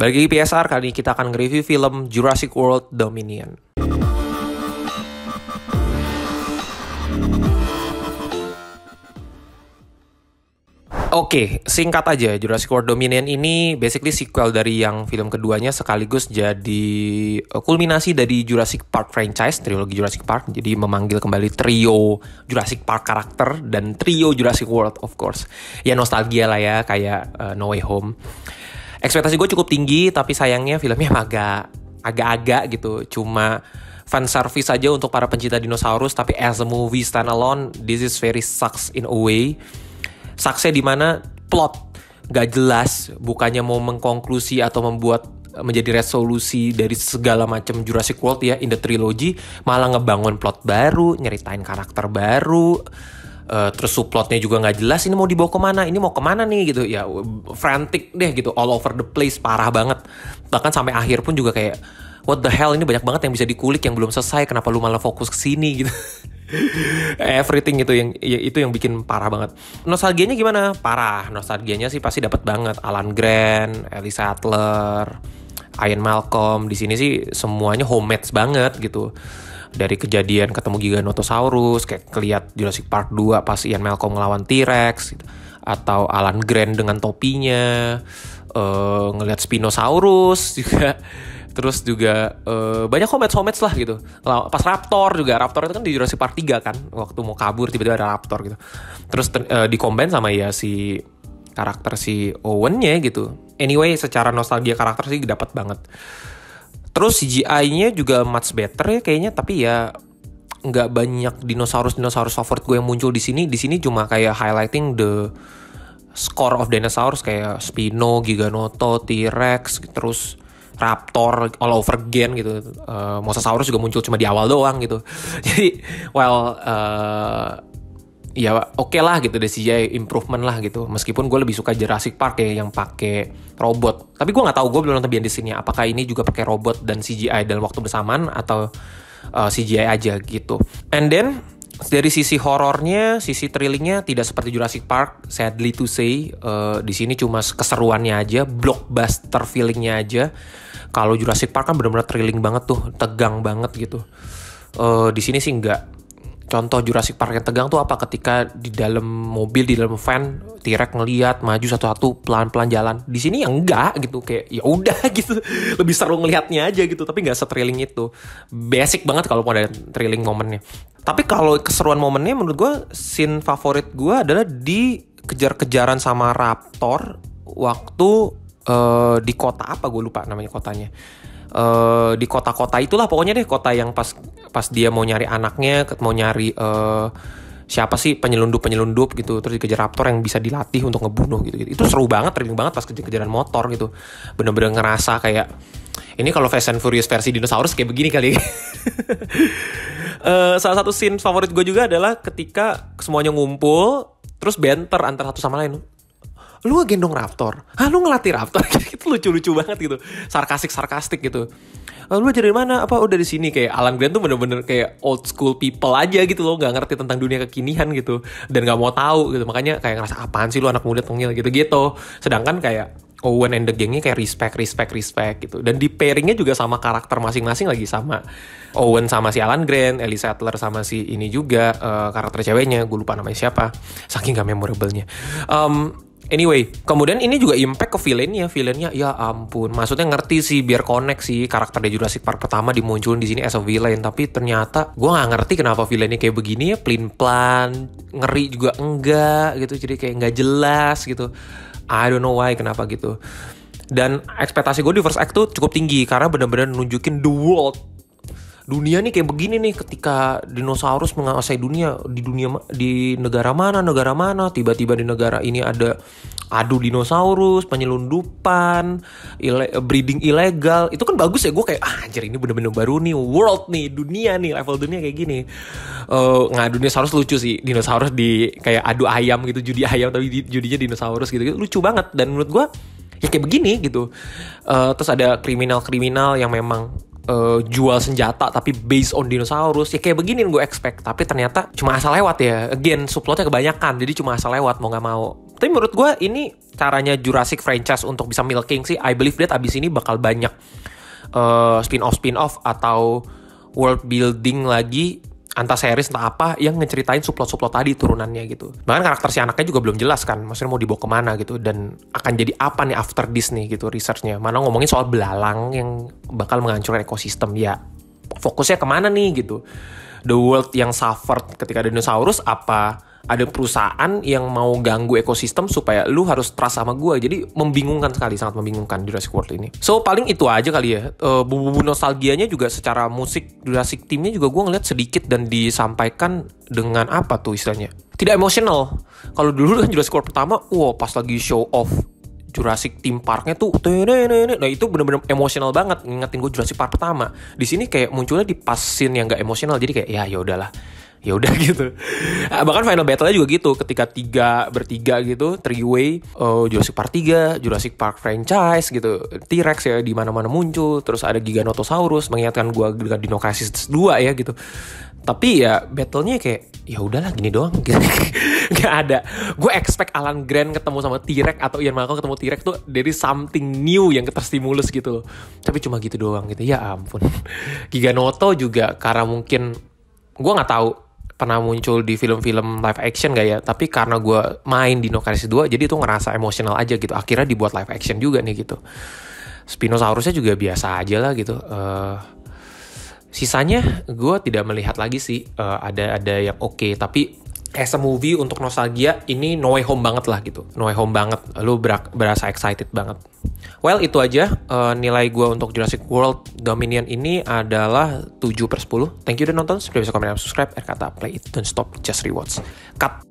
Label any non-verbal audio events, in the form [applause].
Bagi lagi PSR, kali ini kita akan nge-review film Jurassic World Dominion. Oke, okay, singkat aja Jurassic World Dominion ini basically sequel dari yang film keduanya sekaligus jadi eh, kulminasi dari Jurassic Park franchise, trilogi Jurassic Park. Jadi memanggil kembali trio Jurassic Park karakter dan trio Jurassic World of course. Ya nostalgia lah ya kayak uh, No Way Home ekspektasi gue cukup tinggi tapi sayangnya filmnya [laughs] agak agak-agak gitu cuma fan service aja untuk para pencinta dinosaurus tapi as a movie standalone this is very sucks in a way sucksnya di mana plot gak jelas bukannya mau mengkonklusi atau membuat eh, menjadi resolusi dari segala macam Jurassic World ya in the trilogy malah ngebangun plot baru nyeritain karakter baru uh, terus subplotnya juga nggak jelas ini mau dibawa kemana ini mau kemana nih gitu ya frantic deh gitu all over the place parah banget bahkan sampai akhir pun juga kayak what the hell ini banyak banget yang bisa dikulik yang belum selesai kenapa lu malah fokus ke sini gitu [laughs] everything gitu yang ya, itu yang bikin parah banget nostalgianya gimana parah nostalgianya sih pasti dapat banget Alan Grant Ellie Sattler Ian Malcolm di sini sih semuanya homemade banget gitu dari kejadian ketemu Giganotosaurus kayak keliat Jurassic Park 2 pas Ian Malcolm ngelawan T-Rex gitu. atau Alan Grant dengan topinya uh, eh, ngelihat Spinosaurus juga [laughs] terus juga uh, banyak homage-homage lah gitu pas Raptor juga Raptor itu kan di Jurassic Park 3 kan waktu mau kabur tiba-tiba ada Raptor gitu terus uh, eh, dikombin sama ya si karakter si Owen-nya gitu anyway secara nostalgia karakter sih dapat banget Terus CGI-nya juga much better ya kayaknya, tapi ya nggak banyak dinosaurus dinosaurus favorit gue yang muncul di sini. Di sini cuma kayak highlighting the score of dinosaurus kayak Spino, Giganoto, T-Rex, terus Raptor all over again gitu. Uh, Mosasaurus juga muncul cuma di awal doang gitu. [laughs] Jadi well uh, ya oke okay lah gitu deh CGI improvement lah gitu meskipun gue lebih suka Jurassic Park ya yang pakai robot tapi gue nggak tahu gue belum nonton di sini apakah ini juga pakai robot dan CGI dalam waktu bersamaan atau uh, CGI aja gitu and then dari sisi horornya, sisi thrillingnya tidak seperti Jurassic Park. Sadly to say, uh, di sini cuma keseruannya aja, blockbuster feelingnya aja. Kalau Jurassic Park kan benar-benar thrilling banget tuh, tegang banget gitu. Uh, di sini sih nggak contoh Jurassic Park yang tegang tuh apa ketika di dalam mobil di dalam van T-Rex ngelihat maju satu-satu pelan-pelan jalan di sini yang enggak gitu kayak ya udah [laughs] gitu lebih seru ngelihatnya aja gitu tapi nggak setrilling itu basic banget kalau mau ada thrilling momennya tapi kalau keseruan momennya menurut gue scene favorit gue adalah di kejar-kejaran sama raptor waktu uh, di kota apa gue lupa namanya kotanya Eh, di kota-kota itulah pokoknya deh kota yang pas pas dia mau nyari anaknya mau nyari uh, siapa sih penyelundup penyelundup gitu terus dikejar raptor yang bisa dilatih untuk ngebunuh gitu, -gitu. itu seru banget thrilling banget pas kejar-kejaran motor gitu bener-bener ngerasa kayak ini kalau Fast and Furious versi dinosaurus kayak begini kali uh, [laughs] salah satu scene favorit gue juga adalah ketika semuanya ngumpul terus banter antar satu sama lain lu gendong raptor ah lu ngelatih raptor [laughs] itu lucu-lucu banget gitu sarkastik sarkastik gitu eh, lu dari mana apa udah oh, di sini kayak Alan Grant tuh bener-bener kayak old school people aja gitu loh nggak ngerti tentang dunia kekinian gitu dan nggak mau tahu gitu makanya kayak ngerasa apaan sih lu anak muda tengil gitu gitu sedangkan kayak Owen and the gengnya kayak respect, respect, respect gitu. Dan di pairingnya juga sama karakter masing-masing lagi sama Owen sama si Alan Grant, Ellie Sattler sama si ini juga uh, karakter ceweknya, gue lupa namanya siapa. Saking gak memorablenya. Um, Anyway, kemudian ini juga impact ke villainnya. Villainnya ya ampun, maksudnya ngerti sih biar connect sih karakter dari Jurassic Park pertama dimunculin di sini as a villain, tapi ternyata gue nggak ngerti kenapa villainnya kayak begini ya, plin plan, ngeri juga enggak gitu, jadi kayak nggak jelas gitu. I don't know why kenapa gitu. Dan ekspektasi gue di first act tuh cukup tinggi karena bener-bener nunjukin the world dunia nih kayak begini nih ketika dinosaurus menguasai dunia di dunia di negara mana negara mana tiba-tiba di negara ini ada adu dinosaurus penyelundupan ile breeding ilegal itu kan bagus ya gue kayak ah anjir ini bener-bener baru nih world nih dunia nih level dunia kayak gini uh, eh, nggak dinosaurus lucu sih dinosaurus di kayak adu ayam gitu judi ayam tapi judinya dinosaurus gitu, gitu lucu banget dan menurut gue ya kayak begini gitu uh, terus ada kriminal kriminal yang memang uh, jual senjata tapi based on dinosaurus ya kayak begini gue expect tapi ternyata cuma asal lewat ya again subplotnya kebanyakan jadi cuma asal lewat mau nggak mau tapi menurut gue ini caranya Jurassic franchise untuk bisa milking sih I believe that abis ini bakal banyak uh, eh, spin off spin off atau world building lagi antar series entah apa yang ngeceritain suplot-suplot tadi turunannya gitu. Bahkan karakter si anaknya juga belum jelas kan, maksudnya mau dibawa kemana gitu dan akan jadi apa nih after this nih gitu researchnya. Mana ngomongin soal belalang yang bakal menghancurkan ekosistem ya fokusnya kemana nih gitu. The world yang suffered ketika dinosaurus apa ada perusahaan yang mau ganggu ekosistem supaya lu harus trust sama gue. Jadi membingungkan sekali, sangat membingungkan Jurassic World ini. So paling itu aja kali ya. Eh, bumbu bubu nya nostalgianya juga secara musik Jurassic Teamnya juga gue ngeliat sedikit dan disampaikan dengan apa tuh istilahnya. Tidak emosional. Kalau dulu kan Jurassic World pertama, wow pas lagi show off Jurassic Team Parknya tuh nah itu bener-bener emosional banget ngingetin gue Jurassic Park pertama di sini kayak munculnya di pas yang gak emosional jadi kayak ya ya udahlah ya udah [laughs] gitu ah, bahkan final battle-nya juga gitu ketika tiga bertiga gitu three way uh, Jurassic Park 3 Jurassic Park franchise gitu T-Rex ya di mana-mana muncul terus ada Giganotosaurus mengingatkan gua dengan Crisis 2 ya gitu tapi ya battle-nya kayak ya udahlah gini doang [laughs] gitu. gak ada gue expect Alan Grant ketemu sama T-Rex atau Ian Malcolm ketemu T-Rex tuh dari something new yang keterstimulus gitu loh tapi cuma gitu doang gitu ya ampun [laughs] Giganoto juga karena mungkin gue nggak tahu pernah muncul di film-film live action gak ya tapi karena gue main di No Crisis 2 jadi itu ngerasa emosional aja gitu akhirnya dibuat live action juga nih gitu Spinosaurusnya juga biasa aja lah gitu uh, sisanya gue tidak melihat lagi sih uh, ada ada yang oke okay, tapi as a movie untuk nostalgia ini No Way Home banget lah gitu. No Way Home banget. Lu berasa excited banget. Well, itu aja uh, nilai gue untuk Jurassic World Dominion ini adalah 7 per 10. Thank you udah nonton. Sebelum bisa komen dan subscribe. R kata play it, don't stop, just rewards. Cut.